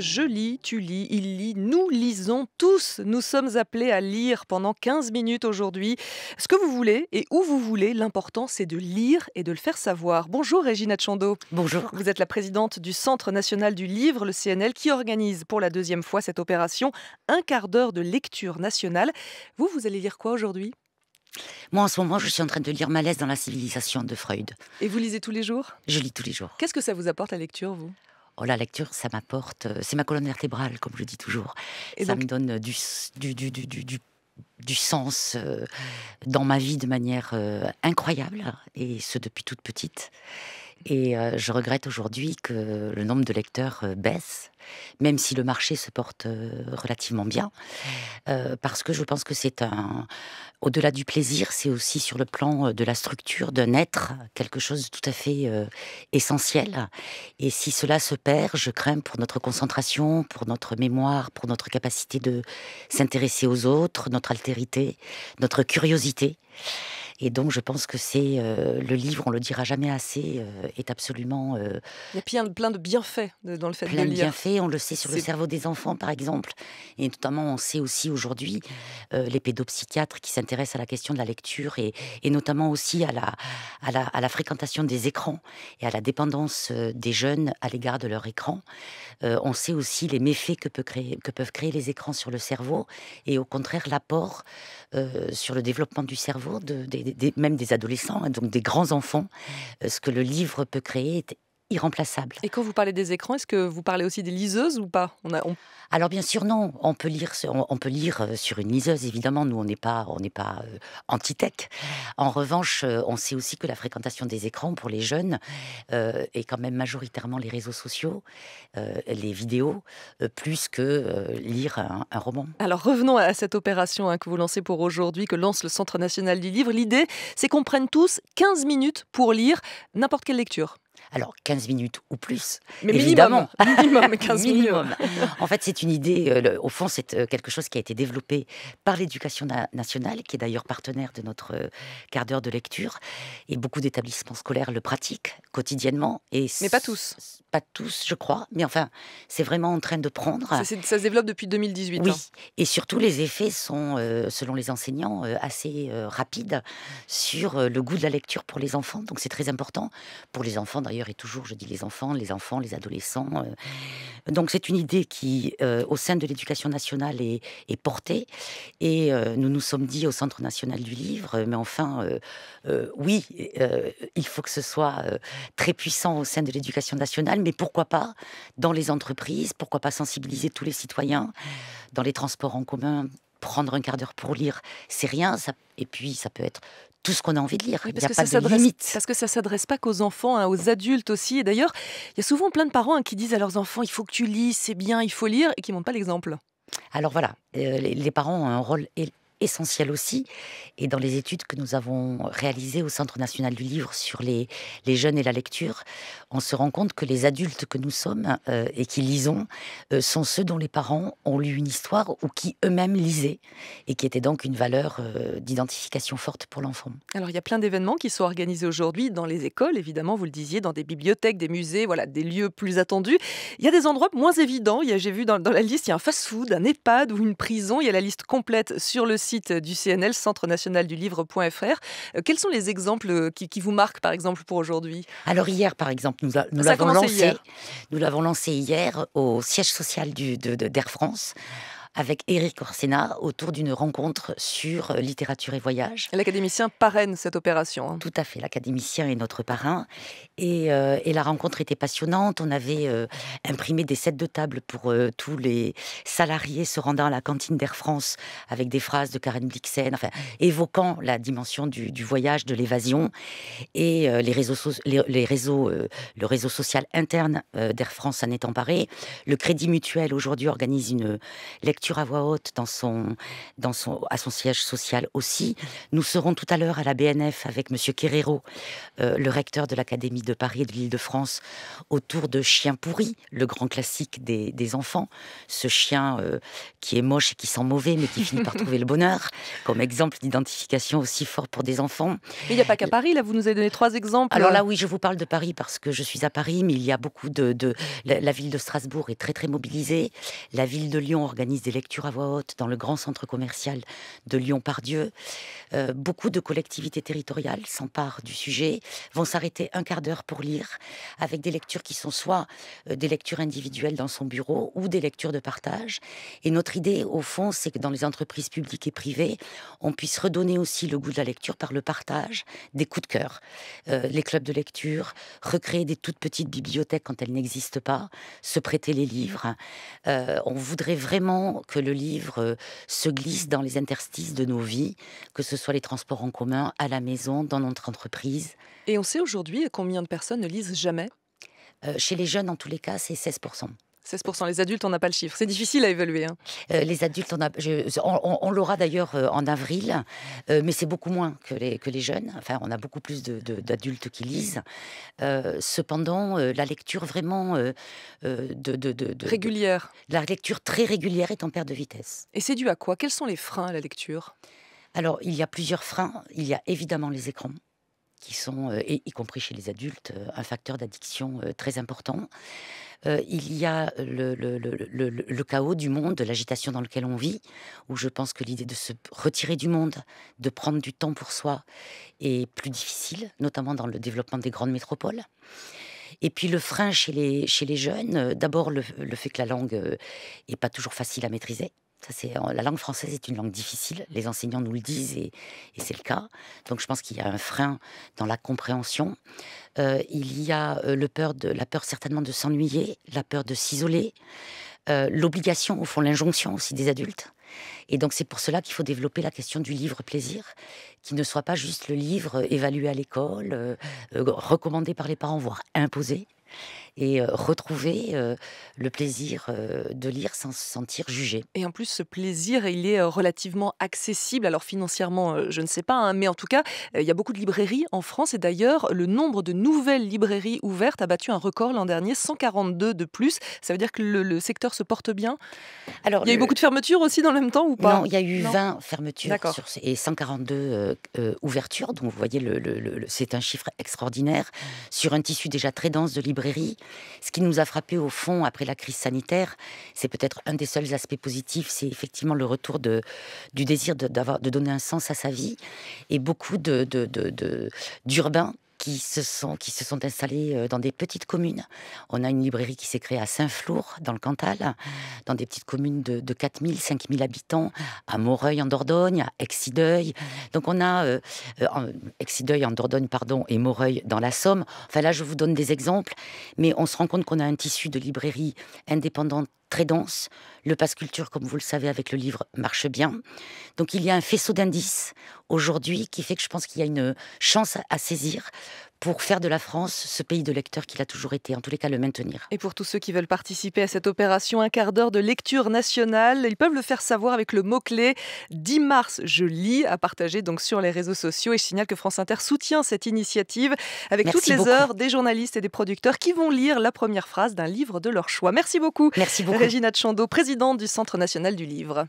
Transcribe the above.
Je lis, tu lis, il lit, nous lisons tous. Nous sommes appelés à lire pendant 15 minutes aujourd'hui. Ce que vous voulez et où vous voulez, l'important c'est de lire et de le faire savoir. Bonjour Régina Chando. Bonjour. Vous êtes la présidente du Centre national du livre, le CNL, qui organise pour la deuxième fois cette opération Un quart d'heure de lecture nationale. Vous, vous allez lire quoi aujourd'hui moi, en ce moment, je suis en train de lire Malaise dans la civilisation de Freud. Et vous lisez tous les jours Je lis tous les jours. Qu'est-ce que ça vous apporte la lecture, vous Oh, la lecture, ça m'apporte, euh, c'est ma colonne vertébrale, comme je le dis toujours. ça me donne du, du, du, du sens euh, dans ma vie de manière euh, incroyable, et ce depuis toute petite. Et euh, je regrette aujourd'hui que le nombre de lecteurs euh, baisse, même si le marché se porte euh, relativement bien, parce que je pense que c'est un... Au-delà du plaisir, c'est aussi sur le plan de la structure, d'un être, quelque chose de tout à fait essentiel. Et si cela se perd, je crains pour notre concentration, pour notre mémoire, pour notre capacité de s'intéresser aux autres, notre altérité, notre curiosité. Et donc, je pense que c'est euh, le livre, on le dira jamais assez, euh, est absolument. Euh, Il y a plein, de bienfaits dans le fait de lire. Plein de bienfaits, on le sait sur le cerveau des enfants, par exemple. Et notamment, on sait aussi aujourd'hui les pédopsychiatres qui s'intéressent à la question de la lecture et, notamment aussi à la, à la, fréquentation des écrans et à la dépendance des jeunes à l'égard de leur écran. on sait aussi les méfaits que, peut créer, que peuvent créer les écrans sur le cerveau et au contraire l'apport sur le développement du cerveau de, de même des adolescents, hein, donc des grands enfants, euh, ce que le livre peut créer est irremplaçable. Et quand vous parlez des écrans, est-ce que vous parlez aussi des liseuses ou pas on a, Alors bien sûr non, on peut lire, on peut lire euh, sur une liseuse évidemment. Nous on n'est pas, on n'est pas euh, anti-tech. En revanche, euh, on sait aussi que la fréquentation des écrans pour les jeunes est quand même majoritairement les réseaux sociaux, les vidéos, plus que lire un, roman. Alors revenons à cette opération hein, que vous lancez pour aujourd'hui, que lance le Centre national du livre. L'idée, c'est qu'on prenne tous 15 minutes pour lire n'importe quelle lecture. Alors, 15 minutes ou plus, Mais évidemment. Minimum, minimum 15 minutes. en fait, c'est une idée, euh, au fond, c'est euh, quelque chose qui a été développé par l'éducation nationale, qui est d'ailleurs partenaire de notre euh, quart d'heure de lecture. Et beaucoup d'établissements scolaires le pratiquent quotidiennement. Et Mais pas tous pas tous, je crois, mais enfin, c'est vraiment en train de prendre. Ça, ça se développe depuis 2018. Oui, hein. et surtout les effets sont, euh, selon les enseignants, euh, assez euh, rapides sur le goût de la lecture pour les enfants. Donc c'est très important pour les enfants d'ailleurs et toujours, je dis les enfants, les enfants, les adolescents. Donc c'est une idée qui, au sein de l'éducation nationale, est, est, portée. Et nous nous sommes dit au Centre national du livre, mais enfin, oui, il faut que ce soit très puissant au sein de l'éducation nationale mais pourquoi pas dans les entreprises, pourquoi pas sensibiliser tous les citoyens, dans les transports en commun, prendre un quart d'heure pour lire, c'est rien. Ça... Et puis, ça peut être tout ce qu'on a envie de lire. il n'y a pas de limite. parce que ça s'adresse pas qu'aux enfants, hein, aux adultes aussi. Et d'ailleurs, il y a souvent plein de parents hein, qui disent à leurs enfants il faut que tu lis, c'est bien, il faut lire, et qui montrent pas l'exemple. Alors voilà, euh, les parents ont un rôle essentiel aussi. Et dans les études que nous avons réalisées au Centre national du livre sur les, les jeunes et la lecture, on se rend compte que les adultes que nous sommes euh, et qui lisons euh, sont ceux dont les parents ont lu une histoire ou qui eux-mêmes lisaient et qui étaient donc une valeur euh, d'identification forte pour l'enfant. Alors il y a plein d'événements qui sont organisés aujourd'hui dans les écoles, évidemment, vous le disiez, dans des bibliothèques, des musées, voilà, des lieux plus attendus. Il y a des endroits moins évidents. J'ai vu dans, dans la liste, il y a un fast-food, un EHPAD ou une prison. Il y a la liste complète sur le site du CNL, Centre national du livre.fr. Euh, quels sont les exemples euh, qui, vous marquent, par exemple, pour aujourd'hui Alors hier, par exemple, nous, l'avons lancé, nous l'avons lancé hier au siège social d'Air France avec Eric Orsena autour d'une rencontre sur euh, littérature et voyage. L'académicien parraine cette opération. Hein. Tout à fait, l'académicien est notre parrain. Et, euh, la rencontre était passionnante. On avait euh, imprimé des sets de table pour tous les salariés se rendant à la cantine d'Air France avec des phrases de Karen Blixen, enfin, évoquant la dimension du, voyage, de l'évasion. Et les réseaux, les, les réseaux le réseau social interne d'Air France s'en est emparé. Le Crédit Mutuel aujourd'hui organise une lecture à voix haute dans son, dans son, à son siège social aussi. Nous serons tout à l'heure à la BNF avec Monsieur Guerrero, euh, le recteur de l'Académie de Paris et de l'Île-de-France, autour de Chien pourri, le grand classique des, des enfants. Ce chien euh, qui est moche et qui sent mauvais, mais qui finit par trouver le bonheur, comme exemple d'identification aussi fort pour des enfants. Mais il n'y a pas qu'à Paris, là, vous nous avez donné trois exemples. Alors là, oui, je vous parle de Paris parce que je suis à Paris, mais il y a beaucoup de. de la, la ville de Strasbourg est très, très mobilisée. La ville de Lyon organise des lecture à voix haute dans le grand centre commercial de Lyon-Pardieu. Euh, beaucoup de collectivités territoriales s'emparent du sujet, vont s'arrêter un quart d'heure pour lire, avec des lectures qui sont soit euh, des lectures individuelles dans son bureau ou des lectures de partage. Et notre idée, au fond, c'est que dans les entreprises publiques et privées, on puisse redonner aussi le goût de la lecture par le partage des coups de cœur. Euh, les clubs de lecture, recréer des toutes petites bibliothèques quand elles n'existent pas, se prêter les livres. on voudrait vraiment que le livre euh, se glisse dans les interstices de nos vies, que ce soit les transports en commun, à la maison, dans notre entreprise. Et on sait aujourd'hui combien de personnes ne lisent jamais euh, Chez les jeunes, en tous les cas, c'est 16%. 16%. Les adultes, on n'a pas le chiffre. C'est difficile à évaluer. Hein. Euh, les adultes, on, a, on, l'aura d'ailleurs euh, en avril, euh, mais c'est beaucoup moins que les, que les jeunes. Enfin, on a beaucoup plus d'adultes qui lisent. cependant, la lecture vraiment de, de, Régulière. la lecture très régulière est en perte de vitesse. Et c'est dû à quoi Quels sont les freins à la lecture Alors, il y a plusieurs freins. Il y a évidemment les écrans qui sont, euh, y compris chez les adultes, euh, un facteur d'addiction euh, très important. il y a le, chaos du monde, l'agitation dans lequel on vit, où je pense que l'idée de se retirer du monde, de prendre du temps pour soi, est plus difficile, notamment dans le développement des grandes métropoles. Et puis le frein chez les, chez les jeunes, d'abord le, fait que la langue n'est pas toujours facile à maîtriser. Euh, la langue française est une langue difficile, les enseignants nous le disent et, c'est le cas. Donc je pense qu'il y a un frein dans la compréhension. Euh, il y a euh, la peur certainement de s'ennuyer, la peur de s'isoler, l'obligation, au fond l'injonction aussi des adultes. Et donc c'est pour cela qu'il faut développer la question du livre plaisir, qui ne soit pas juste le livre évalué à l'école, recommandé par les parents, voire imposé et retrouver le plaisir de lire sans se sentir jugé. Et en plus, ce plaisir, il est relativement accessible. Alors financièrement, je ne sais pas, hein, mais en tout cas, il y a beaucoup de librairies en France et d'ailleurs, le nombre de nouvelles librairies ouvertes a battu un record l'an dernier, 142 de plus. Ça veut dire que le, secteur se porte bien. Alors, il y a eu beaucoup de fermetures aussi dans le même temps ou pas Non, il y a eu 20 fermetures sur... et 142 ouvertures. Donc vous voyez, le, c'est un chiffre extraordinaire mmh. sur un tissu déjà très dense de librairies. Ce qui nous a frappé au fond après la crise sanitaire, c'est peut-être un des seuls aspects positifs, c'est effectivement le retour du désir de, donner un sens à sa vie. Et beaucoup d'urbains de, qui se sont, qui se sont installés euh, dans des petites communes. On a une librairie qui s'est créée à Saint-Flour, dans le Cantal, dans des petites communes de, de 4000, 5000 habitants, à Moreuil en Dordogne, à excideuil Donc on a excideuil euh, Exideuil en Dordogne, pardon, et Moreuil dans la Somme. Enfin là, je vous donne des exemples, mais on se rend compte qu'on a un tissu de librairies indépendantes très dense. Le passe culture, comme vous le savez, avec le livre marche bien. Donc il y a un faisceau d'indices aujourd'hui qui fait que je pense qu'il y a une chance à saisir pour faire de la France ce pays de lecteurs qu'il a toujours été, en tous les cas le maintenir. Et pour tous ceux qui veulent participer à cette opération un quart d'heure de lecture nationale, ils peuvent le faire savoir avec le mot-clé 10 mars je lis à partager donc sur les réseaux sociaux et je signale que France Inter soutient cette initiative avec toutes les heures des journalistes et des producteurs qui vont lire la première phrase d'un livre de leur choix. Merci beaucoup. Merci beaucoup. Régina Chando, présidente du Centre national du livre.